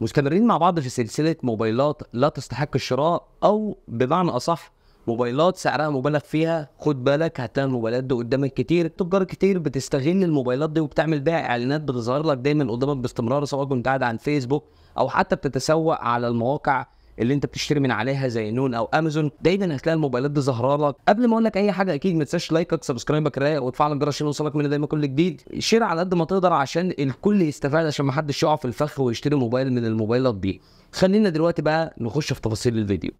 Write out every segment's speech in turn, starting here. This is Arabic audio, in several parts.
مستمرين مع بعض في سلسلة موبايلات لا تستحق الشراء أو بمعنى أصح موبايلات سعرها مبالغ فيها خد بالك هتلاقي الموبايلات دي قدامك كتير تجار كتير بتستغل الموبايلات دي وبتعمل بيها اعلانات بتظهر لك دايما قدامك باستمرار سواء كنت قاعد على الفيسبوك او حتى بتتسوق على المواقع اللي انت بتشتري من عليها زي نون او امازون دايما هتلاقي الموبايلات دي ظاهره لك قبل ما اقول لك اي حاجه اكيد ما تنساش لايكك سبسكرايبك رايق وتفعل الجرس عشان يوصلك من دايما كل جديد شير على قد ما تقدر عشان الكل يستفاد عشان ما حدش يقع في الفخ ويشتري موبايل من الموبايلات دي خلينا دلوقتي بقى نخش في تفاصيل الفيديو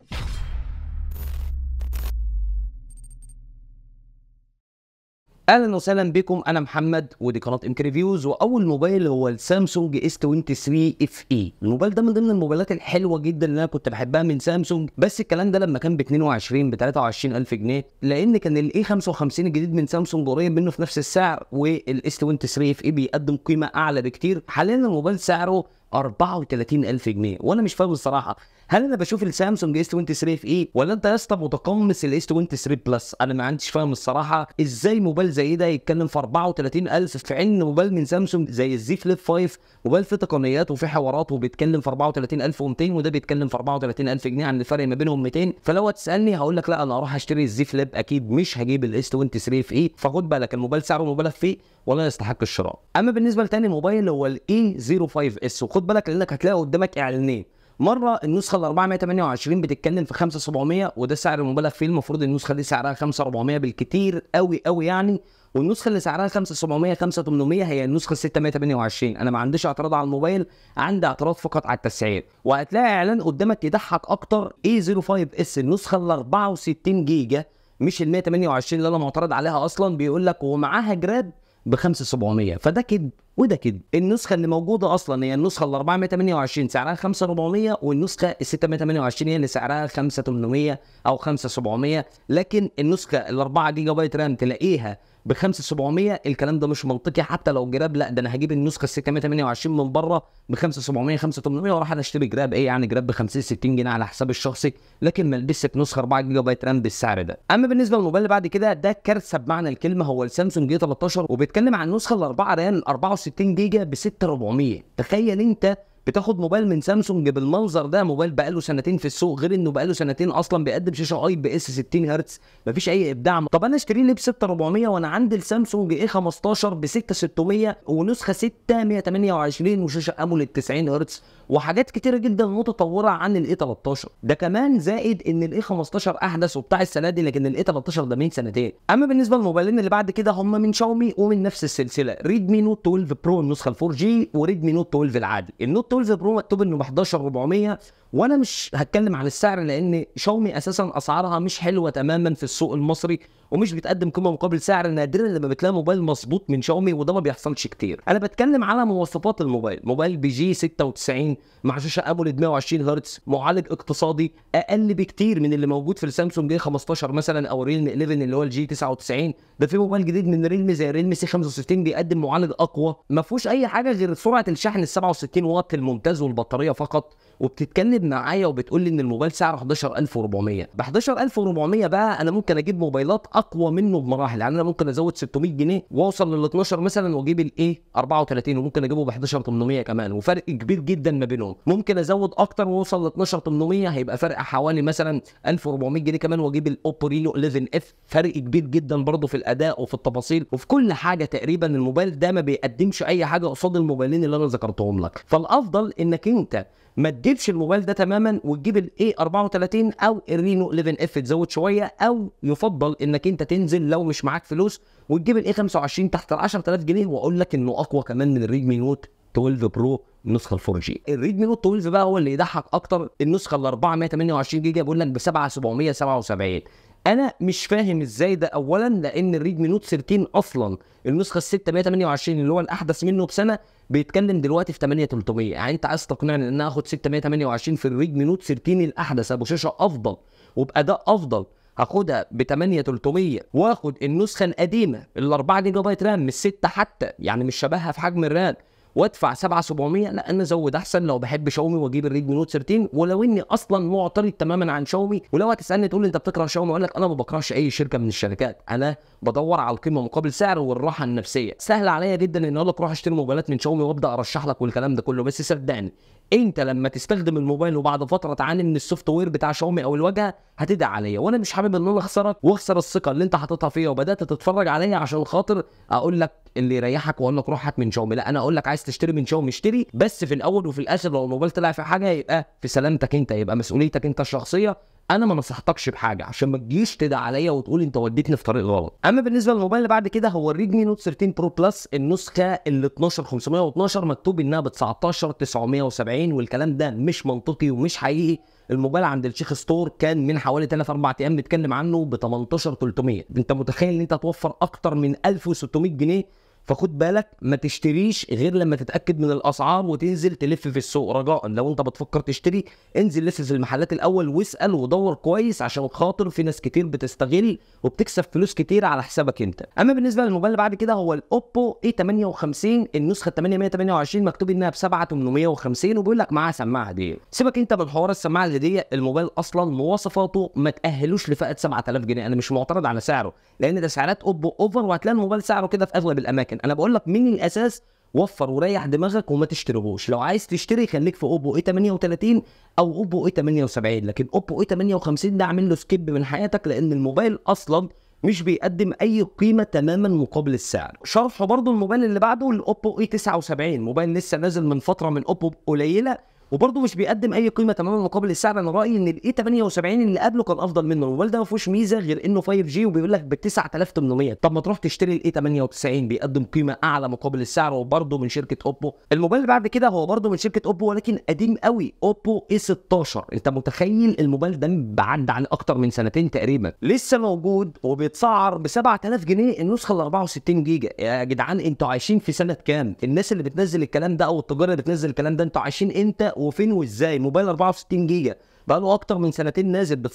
اهلا وسهلا بكم انا محمد ودي قناه امك ريفيوز واول موبايل هو السامسونج اس 23 اف اي الموبايل ده من ضمن الموبايلات الحلوه جدا اللي انا كنت بحبها من سامسونج بس الكلام ده لما كان ب 22 ب 23 الف جنيه لان كان الاي 55 الجديد من سامسونج قريب منه في نفس السعر والاس 23 اف اي بيقدم قيمه اعلى بكتير حاليا الموبايل سعره 34000 جنيه وانا مش فاهم الصراحه هل انا بشوف السامسونج اس 23 في ايه ولا انت يا اسطى متقمص الاس 23 بلس انا ما عنديش فاهم الصراحه ازاي موبايل زي ده يتكلم في 34000 في عين موبايل من سامسونج زي الزي فليب 5 موبايل فيه تقنيات وفيه حوارات وبيتكلم في 34200 وده بيتكلم في 34000 جنيه عن الفرق ما بينهم 200 فلو هتسالني هقول لك لا انا هروح اشتري الزي فليب اكيد مش هجيب الاس 23 في ايه فخد بالك الموبايل سعره مبالغ فيه إيه؟ ولا يستحق الشراء اما بالنسبه لتاني موبايل هو الاي 05 اس وخد بالك لانك هتلاقي قدامك اعلانين مره النسخه ال 428 بتتكلم في 5700 وده سعر مبالغ فيه المفروض النسخه دي سعرها 5400 بالكتير قوي قوي يعني والنسخه اللي سعرها 5700 5800 هي النسخه 628 انا ما عنديش اعتراض على الموبايل عندي اعتراض فقط على التسعير وهتلاقي اعلان قدامك يضحك اكتر اي 05 اس النسخه ال 64 جيجا مش ال 128 اللي انا معترض عليها اصلا بيقول لك ومعاها جراب ب 5700 فده كده وده كده النسخه اللي موجوده اصلا هي النسخه ال 428 سعرها 5400 والنسخه ال 628 هي اللي سعرها 5800 او 5700 لكن النسخه ال 4 جيجا بايت رام تلاقيها ب 5700 الكلام ده مش منطقي حتى لو جراب لا ده انا هجيب النسخه 628 من بره ب 5700 5800 واروح انا اشتري جراب ايه يعني جراب ب 50 60 جنيه على حسابي الشخصي لكن ما البسك نسخه 4 جيجا بايت رام بالسعر ده اما بالنسبه للموبايل اللي بعد كده ده كارثه بمعنى الكلمه هو السامسونج جي 13 وبيتكلم عن النسخه ال 4 رام 64 جيجا ب 6400 تخيل انت بتاخد موبايل من سامسونج بالمنظر ده موبايل بقاله سنتين في السوق غير انه بقاله سنتين اصلا بيقدم شاشه اي بي اس 60 هرتز مفيش اي ابداع طب انا اشتري ليه ب 6400 وانا عندي السامسونج اي 15 ب 6600 ونسخه 6 128 وشاشه اموليد 90 هرتز وحاجات كتيره جدا متطوره عن الاي 13 ده كمان زائد ان الاي 15 احدث وبتاع السنه دي لكن الاي 13 ده من سنتين اما بالنسبه للموبايلين اللي بعد كده هم من شاومي ومن نفس السلسله ريدمي نوت 12 برو النسخه ال 4 جي وريدمي نوت 12 العادي النوت 12 برو مكتوب انه ب 11400 وانا مش هتكلم على السعر لان شاومي اساسا اسعارها مش حلوه تماما في السوق المصري ومش بتقدم قيمه مقابل سعر نادرا لما بتلاقي موبايل مظبوط من شاومي وده ما بيحصلش كتير انا بتكلم على مواصفات الموبايل موبايل بي جي 96 مع شاشه ابوليد 120 هرتز معالج اقتصادي اقل بكتير من اللي موجود في السامسونج جي 15 مثلا او ريلم 11 اللي هو الجي 99 ده في موبايل جديد من ريلم زي ريلم سي 65 بيقدم معالج اقوى ما فيهوش اي حاجه غير سرعه الشحن ال 67 واط الممتاز والبطاريه فقط وبتتكلم بتتكلم معايا وبتقول لي ان الموبايل سعره 11400 ب 11400 بقى انا ممكن اجيب موبايلات اقوى منه بمراحل يعني انا ممكن ازود 600 جنيه واوصل لل 12 مثلا واجيب الايه 34 وممكن اجيبه ب 11800 كمان وفرق كبير جدا ما بينهم ممكن ازود اكتر واوصل ل 12800 هيبقى فرق حوالي مثلا 1400 جنيه كمان واجيب الاوبو ريلو 11 اف فرق كبير جدا برضه في الاداء وفي التفاصيل وفي كل حاجه تقريبا الموبايل ده ما بيقدمش اي حاجه قصاد الموبايلين اللي انا ذكرتهم لك فالافضل انك انت ما تجيبش الموبايل ده تماما وتجيب الاي 34 او الرينو 11 اف تزود شويه او يفضل انك انت تنزل لو مش معاك فلوس وتجيب الاي 25 تحت ال 10000 جنيه واقول لك انه اقوى كمان من الريدمي نوت 12 برو النسخه الفور جي الريدمي نوت 12 بقى هو اللي يضحك اكتر النسخه ال 428 جيجا بيقول لك ب 7777 انا مش فاهم ازاي ده اولا لان الريدمي نوت 13 اصلا النسخه ال 628 اللي هو الاحدث منه بسنه بيتكلم دلوقتي في 8300 يعني انت عايز تقنعني ان انا اخد 628 في الريدمي نوت 13 الاحدث ابو شاشه افضل وباداء افضل هاخدها ب 8300 واخد النسخه القديمه ال 4 جيجا بايت رام مش 6 حتى يعني مش شبهها في حجم الرام وادفع 7700 لا انا ازود احسن لو بحب شاومي واجيب الريدمي نوت 13 ولو اني اصلا معترض تماما عن شاومي ولو هتسالني تقول انت بتكره شاومي اقول لك انا ما بكرهش اي شركه من الشركات انا بدور على القيمه مقابل سعر والراحه النفسيه سهل عليا جدا ان اقول لك روح اشتري موبايلات من شاومي وابدا ارشح لك والكلام ده كله بس صدقني انت لما تستخدم الموبايل وبعد فتره تعاني من السوفت وير بتاع شاومي او الواجهه هتدعي عليا وانا مش حابب ان انا اخسرك واخسر الثقه اللي انت حاططها فيا وبدات تتفرج عليا عشان خاطر اقول لك اللي يريحك واقول لك روح هات من شاومي لا انا اقول لك عايز تشتري من شاومي اشتري بس في الاول وفي الاخر لو الموبايل طلع في حاجه يبقى في سلامتك انت يبقى مسؤوليتك انت الشخصيه انا ما نصحتكش بحاجه عشان ما تجيش تدعي عليا وتقول انت وديتني في طريق غلط اما بالنسبه للموبايل اللي بعد كده هو الريدمي نوت 13 برو بلس النسخه ال 12512 مكتوب انها ب 19 970 والكلام ده مش منطقي ومش حقيقي الموبايل عند الشيخ ستور كان من حوالي 3 4 ايام نتكلم عنه ب 18 300 انت متخيل ان انت توفر اكتر من 1600 جنيه فخد بالك ما تشتريش غير لما تتاكد من الاسعار وتنزل تلف في السوق رجاء لو انت بتفكر تشتري انزل لف في المحلات الاول واسال ودور كويس عشان خاطر في ناس كتير بتستغل وبتكسب فلوس كتير على حسابك انت اما بالنسبه للموبايل اللي بعد كده هو الاوبو اي 58 النسخه 828 مكتوب انها ب 7850 وبيقول لك معاها سماعه دي سيبك انت من حوار السماعه اللي دي الموبايل اصلا مواصفاته ما تاهلوش لفئه 7000 جنيه انا مش معترض على سعره لان ده سعرات اوبو اوفر وهتلاقي الموبايل سعره كده في اغلب الاماكن لكن انا بقول لك من الاساس وفر وريح دماغك وما تشتريهوش لو عايز تشتري خليك في اوبو اي 38 او اوبو اي 78 لكن اوبو اي 58 ده اعمل له سكيب من حياتك لان الموبايل اصلا مش بيقدم اي قيمه تماما مقابل السعر شرح برضو الموبايل اللي بعده الاوبو اي 79 موبايل لسه نازل من فتره من اوبو قليله وبرضه مش بيقدم اي قيمه تماما مقابل السعر انا رايي ان الاي 78 اللي قبله كان افضل منه الموبايل ده ما فيهوش ميزه غير انه 5 جي وبيقول لك ب 9800 طب ما تروح تشتري الاي 98 بيقدم قيمه اعلى مقابل السعر وبرضه من شركه اوبو الموبايل اللي بعد كده هو برضه من شركه اوبو ولكن قديم قوي اوبو اي 16 انت متخيل الموبايل ده بعد عن اكتر من سنتين تقريبا لسه موجود وبيتسعر ب 7000 جنيه النسخه ال 64 جيجا يا جدعان انتوا عايشين في سنه كام الناس اللي بتنزل الكلام ده او التجار اللي بتنزل الكلام ده انتوا عايشين انت وفين وازاي موبايل 64 جيجا بقى له اكتر من سنتين نازل لي ب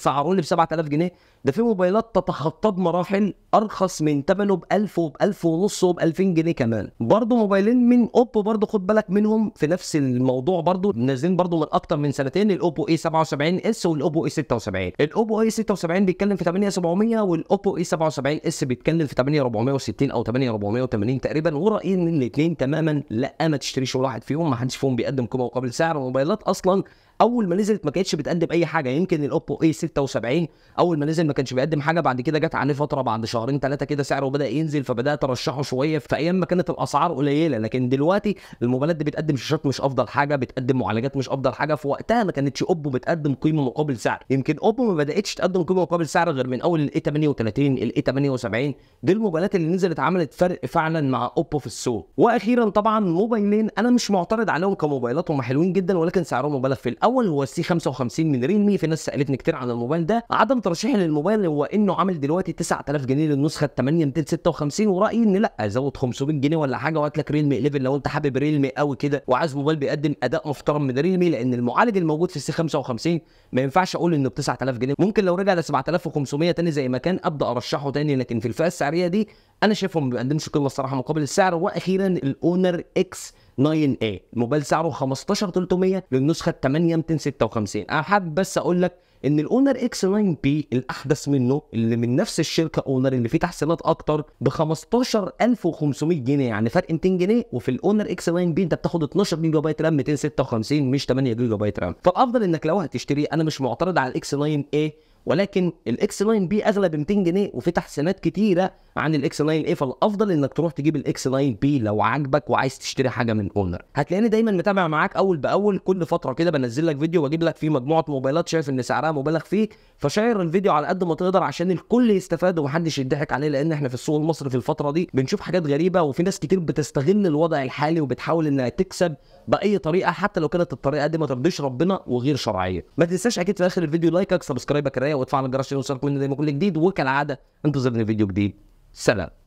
7000 جنيه ده في موبايلات تتخطى بمراحل ارخص من ثمنه ب 1000 وب 1000 ونص وب 2000 جنيه كمان برضه موبايلين من اوبو برضه خد بالك منهم في نفس الموضوع برضه نازلين برضه من اكتر من سنتين الاوبو اي 77 اس والاوبو اي 76 الاوبو اي 76 بيتكلم في 8700 والاوبو اي 77 اس بيتكلم في 8460 او 8480 تقريبا ورايي ان الاثنين تماما لا ما تشتريش ولا واحد فيهم ما حدش فيهم بيقدم قيمه مقابل سعر الموبايلات اصلا اول ما نزلت ما كانتش بتقدم اي حاجه يمكن الاوبو اي 76 اول ما نزل ما كانش بيقدم حاجه بعد كده جت عليه فتره بعد شهرين ثلاثه كده سعره بدا ينزل فبدات ارشحه شويه في ايام ما كانت الاسعار قليله لكن دلوقتي الموبايلات دي بتقدم شاشات مش افضل حاجه بتقدم معالجات مش افضل حاجه في وقتها ما كانتش اوبو بتقدم قيمه مقابل سعر يمكن اوبو ما بداتش تقدم قيمه مقابل سعر غير من اول الاي 38 الاي 78 دي الموبايلات اللي نزلت عملت فرق فعلا مع اوبو في السوق واخيرا طبعا موبايلين انا مش معترض عليهم كموبايلاتهم حلوين جدا ولكن سعرهم مبالغ في الاول الاول هو السي 55 من ريلمي في ناس سالتني كتير عن الموبايل ده عدم ترشيحي للموبايل هو انه عامل دلوقتي 9000 جنيه للنسخه ال 8256 ورايي ان لا زود 500 جنيه ولا حاجه وهات لك ريلمي 11 لو انت حابب ريلمي قوي كده وعايز موبايل بيقدم اداء محترم من ريلمي لان المعالج الموجود في السي 55 ما ينفعش اقول انه ب 9000 جنيه ممكن لو رجع ل 7500 تاني زي ما كان ابدا ارشحه تاني لكن في الفئه السعريه دي انا شايفهم ما بيقدمش قيمه الصراحه مقابل السعر واخيرا الاونر اكس 9 a الموبايل إيه. سعره 15300 للنسخه 8256 انا حابب بس اقول لك ان الاونر اكس 9 بي الاحدث منه اللي من نفس الشركه اونر اللي فيه تحسينات اكتر ب 15500 جنيه يعني فرق 200 جنيه وفي الاونر اكس 9 بي انت بتاخد 12 جيجا بايت رام 256 مش 8 جيجا بايت رام فالافضل انك لو هتشتري انا مش معترض على الاكس 9 اي ولكن الاكس لاين بي اغلى ب 200 جنيه وفي تحسينات كتيره عن الاكس لاين اي فالافضل انك تروح تجيب الاكس لاين بي لو عاجبك وعايز تشتري حاجه من اونر هتلاقيني دايما متابع معاك اول باول كل فتره كده بنزل لك فيديو واجيب لك فيه مجموعه موبايلات شايف ان سعرها مبالغ فيه فشير الفيديو على قد ما تقدر عشان الكل يستفاد ومحدش يضحك عليه لان احنا في السوق المصري في الفتره دي بنشوف حاجات غريبه وفي ناس كتير بتستغل الوضع الحالي وبتحاول انها تكسب باي طريقه حتى لو كانت الطريقه دي ما ترضيش ربنا وغير شرعيه ما تنساش اكيد في اخر الفيديو لايكك سبسكرايبك الرايه وتفعل الجرس عشان يوصلك كل كل جديد وكالعاده انتظرني فيديو جديد سلام